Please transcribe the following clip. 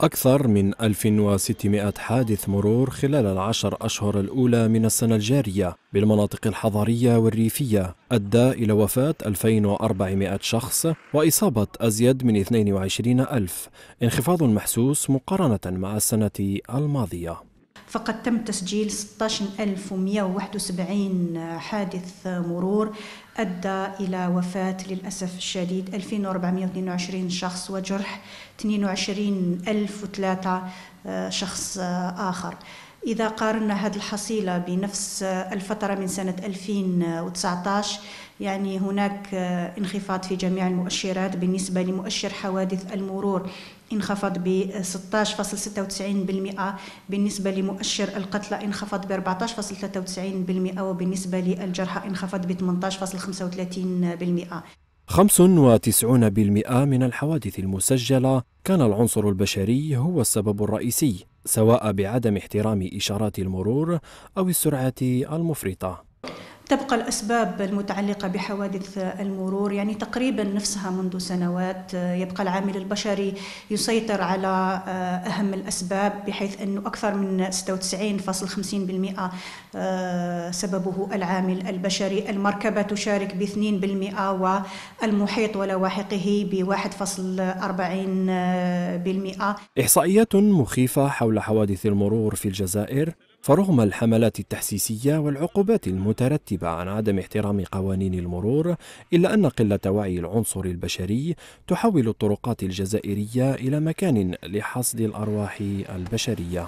أكثر من 1600 حادث مرور خلال العشر أشهر الأولى من السنة الجارية بالمناطق الحضرية والريفية أدى إلى وفاة 2400 شخص وإصابة أزيد من 22 ألف انخفاض محسوس مقارنة مع السنة الماضية فقد تم تسجيل 16171 حادث مرور أدى إلى وفاة للأسف الشديد 2422 شخص وجرح 22003 شخص آخر إذا قارنا هذه الحصيلة بنفس الفترة من سنة 2019 يعني هناك انخفاض في جميع المؤشرات بالنسبة لمؤشر حوادث المرور انخفض ب 16.96% بالنسبة لمؤشر القتلى انخفض ب 14.93% وبالنسبة للجرحى انخفض ب 18.35% 95% من الحوادث المسجلة كان العنصر البشري هو السبب الرئيسي سواء بعدم احترام إشارات المرور أو السرعة المفرطة تبقى الأسباب المتعلقة بحوادث المرور يعني تقريبا نفسها منذ سنوات آه، يبقى العامل البشري يسيطر على آه، أهم الأسباب بحيث أنه أكثر من 96.50% آه، سببه العامل البشري المركبة تشارك ب 2% والمحيط ولواحقه ب 1.40% إحصائيات مخيفة حول حوادث المرور في الجزائر فرغم الحملات التحسيسية والعقوبات المترتبة عن عدم احترام قوانين المرور إلا أن قلة وعي العنصر البشري تحول الطرقات الجزائرية إلى مكان لحصد الأرواح البشرية